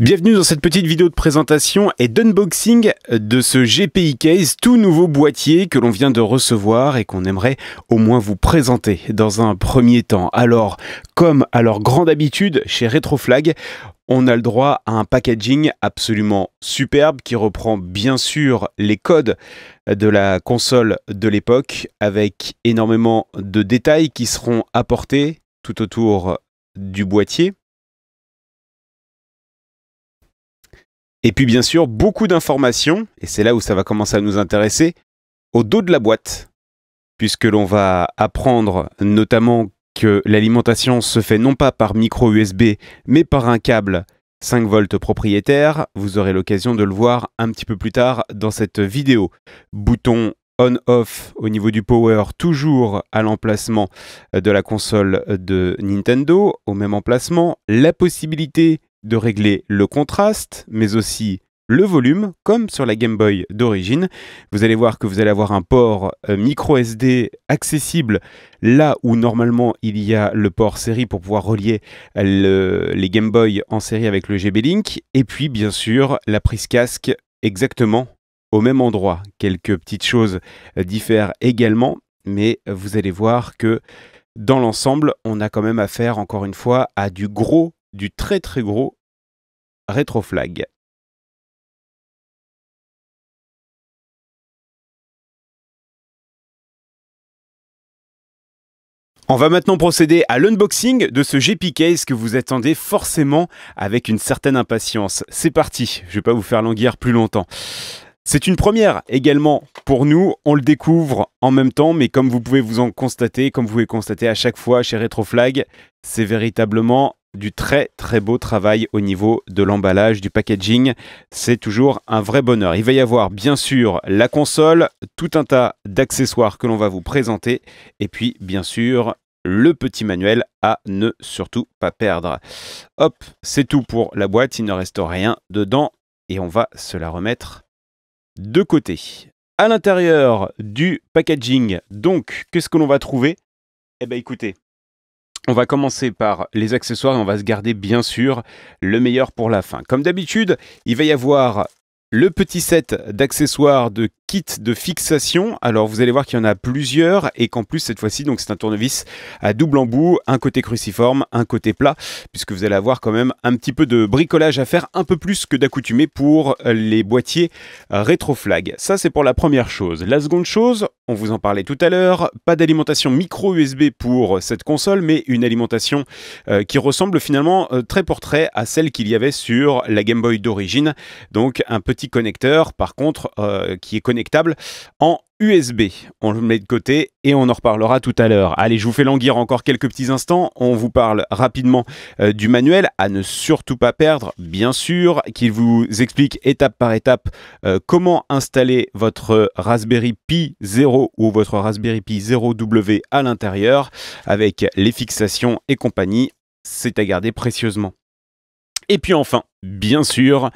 Bienvenue dans cette petite vidéo de présentation et d'unboxing de ce GPI Case, tout nouveau boîtier que l'on vient de recevoir et qu'on aimerait au moins vous présenter dans un premier temps. Alors, comme à leur grande habitude chez Retroflag, on a le droit à un packaging absolument superbe qui reprend bien sûr les codes de la console de l'époque avec énormément de détails qui seront apportés tout autour du boîtier. Et puis bien sûr, beaucoup d'informations, et c'est là où ça va commencer à nous intéresser, au dos de la boîte, puisque l'on va apprendre notamment que l'alimentation se fait non pas par micro USB, mais par un câble 5 volts propriétaire. Vous aurez l'occasion de le voir un petit peu plus tard dans cette vidéo. Bouton on-off au niveau du power, toujours à l'emplacement de la console de Nintendo, au même emplacement. La possibilité de régler le contraste, mais aussi le volume, comme sur la Game Boy d'origine. Vous allez voir que vous allez avoir un port euh, micro SD accessible là où normalement il y a le port série pour pouvoir relier les Game Boy en série avec le GB Link. Et puis bien sûr la prise casque exactement au même endroit. Quelques petites choses euh, diffèrent également, mais vous allez voir que dans l'ensemble, on a quand même affaire encore une fois à du gros du très très gros Retroflag. On va maintenant procéder à l'unboxing de ce GP Case que vous attendez forcément avec une certaine impatience. C'est parti, je ne vais pas vous faire languir plus longtemps. C'est une première également pour nous, on le découvre en même temps, mais comme vous pouvez vous en constater, comme vous pouvez constater à chaque fois chez Retroflag, c'est véritablement du très très beau travail au niveau de l'emballage, du packaging. C'est toujours un vrai bonheur. Il va y avoir bien sûr la console, tout un tas d'accessoires que l'on va vous présenter et puis bien sûr le petit manuel à ne surtout pas perdre. Hop, c'est tout pour la boîte, il ne reste rien dedans et on va se la remettre de côté. À l'intérieur du packaging, donc, qu'est-ce que l'on va trouver Eh bien écoutez, on va commencer par les accessoires et on va se garder bien sûr le meilleur pour la fin. Comme d'habitude, il va y avoir le petit set d'accessoires de de fixation. Alors vous allez voir qu'il y en a plusieurs et qu'en plus cette fois-ci, donc c'est un tournevis à double embout, un côté cruciforme, un côté plat, puisque vous allez avoir quand même un petit peu de bricolage à faire, un peu plus que d'accoutumé pour les boîtiers rétroflag. Ça c'est pour la première chose. La seconde chose, on vous en parlait tout à l'heure, pas d'alimentation micro USB pour cette console, mais une alimentation euh, qui ressemble finalement euh, très pour très à celle qu'il y avait sur la Game Boy d'origine. Donc un petit connecteur par contre euh, qui est connecté en USB. On le met de côté et on en reparlera tout à l'heure. Allez, je vous fais languir encore quelques petits instants. On vous parle rapidement euh, du manuel à ne surtout pas perdre, bien sûr, qu'il vous explique étape par étape euh, comment installer votre Raspberry Pi 0 ou votre Raspberry Pi 0W à l'intérieur avec les fixations et compagnie. C'est à garder précieusement. Et puis enfin, bien sûr,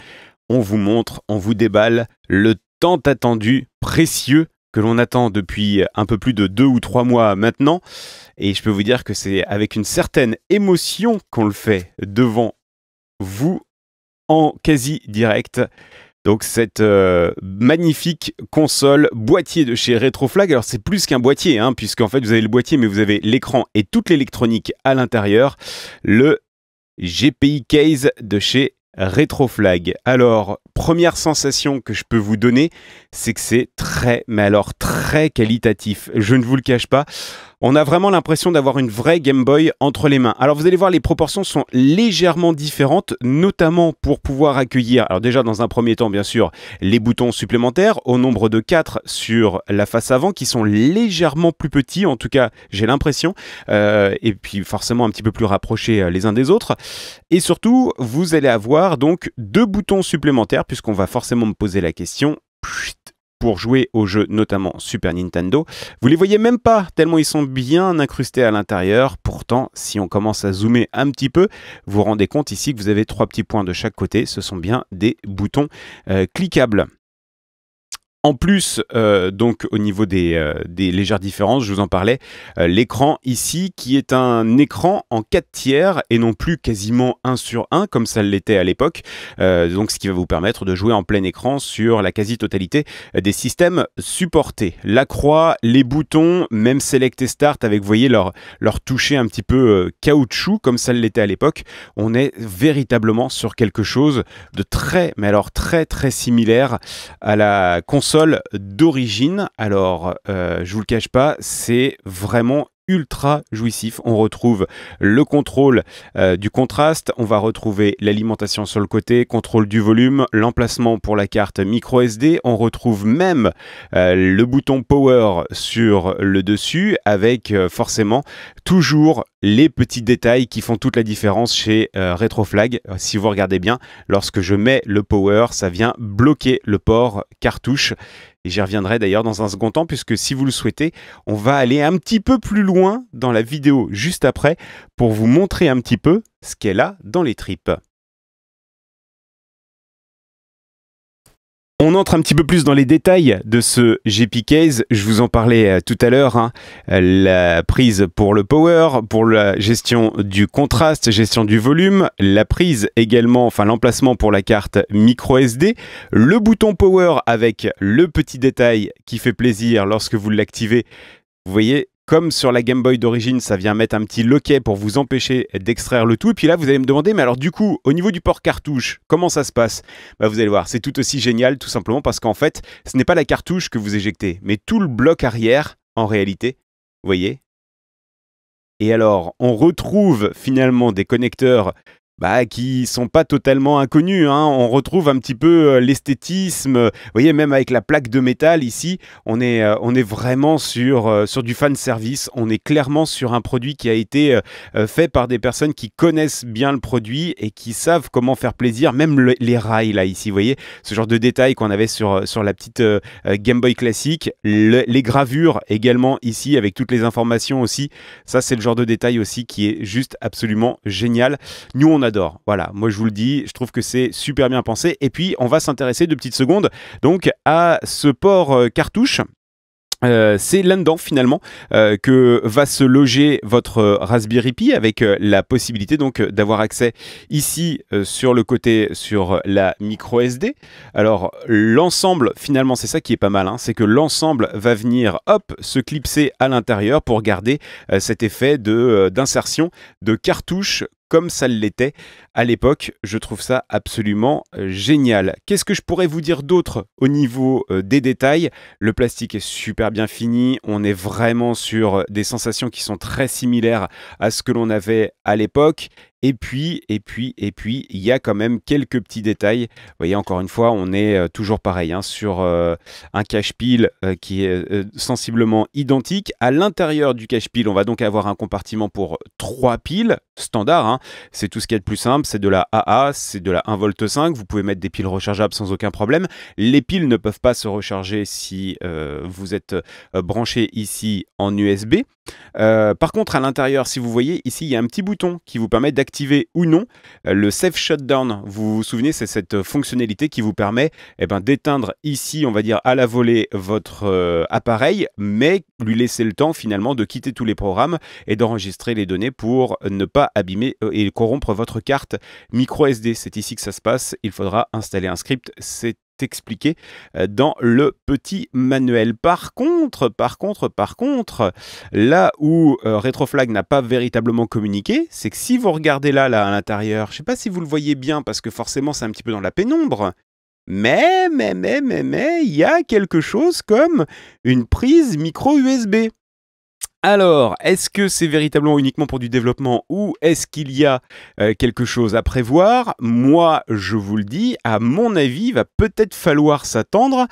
on vous montre, on vous déballe le tant attendu, précieux, que l'on attend depuis un peu plus de deux ou trois mois maintenant. Et je peux vous dire que c'est avec une certaine émotion qu'on le fait devant vous en quasi direct. Donc cette euh, magnifique console boîtier de chez Retroflag. Alors c'est plus qu'un boîtier, hein, puisqu'en fait vous avez le boîtier, mais vous avez l'écran et toute l'électronique à l'intérieur. Le GPI Case de chez Rétroflag. Alors, première sensation que je peux vous donner, c'est que c'est très, mais alors très qualitatif. Je ne vous le cache pas on a vraiment l'impression d'avoir une vraie Game Boy entre les mains. Alors vous allez voir, les proportions sont légèrement différentes, notamment pour pouvoir accueillir, alors déjà dans un premier temps bien sûr, les boutons supplémentaires au nombre de 4 sur la face avant qui sont légèrement plus petits, en tout cas j'ai l'impression, euh, et puis forcément un petit peu plus rapprochés euh, les uns des autres. Et surtout, vous allez avoir donc deux boutons supplémentaires puisqu'on va forcément me poser la question pour jouer au jeu, notamment Super Nintendo. Vous les voyez même pas, tellement ils sont bien incrustés à l'intérieur. Pourtant, si on commence à zoomer un petit peu, vous vous rendez compte ici que vous avez trois petits points de chaque côté. Ce sont bien des boutons euh, cliquables. En plus, euh, donc au niveau euh, des, légères différences, je vous en parlais, euh, l'écran ici qui est un écran en 4 tiers et non plus quasiment 1 sur 1 comme ça l'était à l'époque, donc ce qui va vous permettre de jouer en plein écran sur la quasi-totalité des systèmes supportés. La croix, les boutons, même Select et Start avec, vous voyez, leur, leur toucher un petit peu caoutchouc comme ça l'était à l'époque, on est véritablement sur quelque chose de très, mais alors très très similaire à la console d'origine. Alors, euh, je vous le cache pas, c'est vraiment ultra jouissif. On retrouve le contrôle euh, du contraste, on va retrouver l'alimentation sur le côté, contrôle du volume, l'emplacement pour la carte micro SD. On retrouve même euh, le bouton power sur le dessus avec euh, forcément toujours les petits détails qui font toute la différence chez Retroflag. Si vous regardez bien, lorsque je mets le power, ça vient bloquer le port cartouche. Et j'y reviendrai d'ailleurs dans un second temps, puisque si vous le souhaitez, on va aller un petit peu plus loin dans la vidéo juste après pour vous montrer un petit peu ce qu'elle a dans les tripes. On entre un petit peu plus dans les détails de ce GP Case. Je vous en parlais euh, tout à l'heure. Hein. Euh, la prise pour le power, pour la gestion du contraste, gestion du volume, la prise également, enfin l'emplacement pour la carte micro SD, le bouton power avec le petit détail qui fait plaisir lorsque vous l'activez. Vous voyez, comme sur la Game Boy d'origine, ça vient mettre un petit loquet pour vous empêcher d'extraire le tout. Et puis là, vous allez me demander, mais alors du coup, au niveau du port cartouche, comment ça se passe bah, Vous allez voir, c'est tout aussi génial, tout simplement parce qu'en fait, ce n'est pas la cartouche que vous éjectez, mais tout le bloc arrière, en réalité. Vous voyez, et alors, on retrouve finalement des connecteurs bah, qui sont pas totalement inconnus. Hein. On retrouve un petit peu euh, l'esthétisme. Vous voyez, même avec la plaque de métal ici, on est, euh, on est vraiment sur, euh, sur du fan service. On est clairement sur un produit qui a été fait par des personnes qui connaissent bien le produit et qui savent comment faire plaisir. Même les rails là ici, vous voyez, ce genre de détails qu'on avait sur, sur la petite Game Boy classique. les gravures également ici avec toutes les informations aussi. Ça, c'est le genre de détail aussi qui est juste absolument génial. Nous, on a voilà, moi je vous le dis, je trouve que c'est super bien pensé. Et puis on va s'intéresser de petites secondes donc à ce port euh, cartouche euh, c'est là-dedans finalement euh, que va se loger votre Raspberry Pi avec la possibilité donc d'avoir accès ici sur le côté sur la micro SD. Alors l'ensemble finalement c'est ça qui est pas mal, hein, c'est que l'ensemble va venir hop se clipser à l'intérieur pour garder cet effet d'insertion de cartouche comme ça l'était à l'époque. Je trouve ça absolument euh, génial. Qu'est-ce que je pourrais vous dire d'autre au niveau euh, des détails Le plastique est super bien fini, on est vraiment sur euh, des sensations qui sont très similaires à ce que l'on avait à l'époque. Et puis, et puis, et puis, il y a quand même quelques petits détails. Vous voyez, encore une fois, on est euh, toujours pareil hein, sur euh, un cache-pile euh, qui est sensiblement identique. À l'intérieur du cache-pile, on va donc avoir un compartiment pour trois piles standard. Hein. C'est tout ce qui est de plus simple. C'est de la AA, c'est de la 1,5 V. Vous pouvez mettre des piles rechargeables sans aucun problème. Les piles ne peuvent pas se recharger si vous êtes branché ici en USB. Euh, par contre, à l'intérieur, si vous voyez, ici, il y a un petit bouton qui vous permet d'activer ou non euh, le Safe Shutdown. Vous vous souvenez, c'est cette fonctionnalité qui vous permet eh ben, d'éteindre ici, on va dire, à la volée votre euh, appareil, mais lui laisser le temps finalement de quitter tous les programmes et d'enregistrer les données pour ne pas abîmer et corrompre votre carte micro SD. C'est ici que ça se passe. Il faudra installer un script. C'est expliqué euh, dans le petit manuel. Par contre, par contre, par contre, là où euh, Retroflag n'a pas véritablement communiqué, c'est que si vous regardez là, là à l'intérieur, je ne sais pas si vous le voyez bien parce que forcément c'est un petit peu dans la pénombre, mais, mais, mais, mais, mais, il y a quelque chose comme une prise micro USB. Alors, est-ce que c'est véritablement uniquement pour du développement ou est-ce qu'il y a euh, quelque chose à prévoir Moi, je vous le dis, à mon avis, il va peut-être falloir s'attendre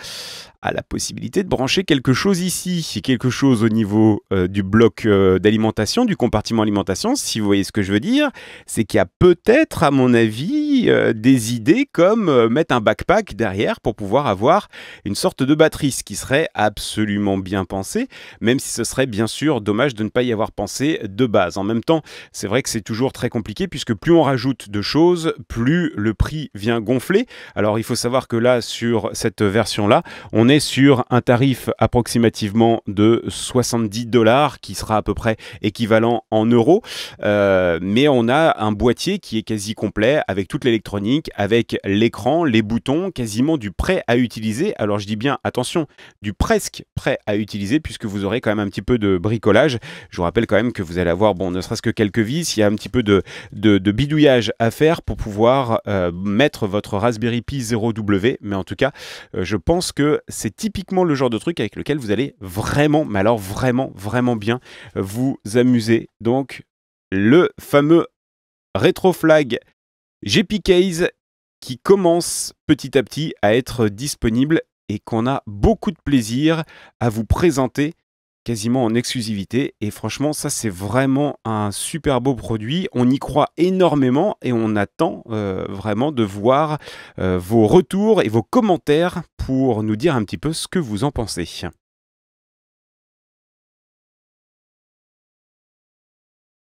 la possibilité de brancher quelque chose ici, quelque chose au niveau euh, du bloc euh, d'alimentation, du compartiment alimentation, si vous voyez ce que je veux dire, c'est qu'il y a peut-être, à mon avis, euh, des idées comme mettre un backpack derrière pour pouvoir avoir une sorte de batterie, ce qui serait absolument bien pensé, même si ce serait bien sûr dommage de ne pas y avoir pensé de base. En même temps, c'est vrai que c'est toujours très compliqué puisque plus on rajoute de choses, plus le prix vient gonfler. Alors il faut savoir que là, sur cette version-là, on est sur un tarif approximativement de 70 dollars qui sera à peu près équivalent en euros. Euh, mais on a un boîtier qui est quasi complet avec toute l'électronique, avec l'écran, les boutons, quasiment du prêt à utiliser. Alors je dis bien attention, du presque prêt à utiliser puisque vous aurez quand même un petit peu de bricolage. Je vous rappelle quand même que vous allez avoir, bon, ne serait-ce que quelques vis, il y a un petit peu de, de, bidouillage à faire pour pouvoir euh, mettre votre Raspberry Pi 0W. Mais en tout cas, euh, je pense que c'est c'est typiquement le genre de truc avec lequel vous allez vraiment, mais alors vraiment, vraiment bien euh, vous amuser. Donc, le fameux Retroflag GP Case qui commence petit à petit à être disponible et qu'on a beaucoup de plaisir à vous présenter quasiment en exclusivité. Et franchement, ça, c'est vraiment un super beau produit. On y croit énormément et on attend euh, vraiment de voir euh, vos retours et vos commentaires pour nous dire un petit peu ce que vous en pensez.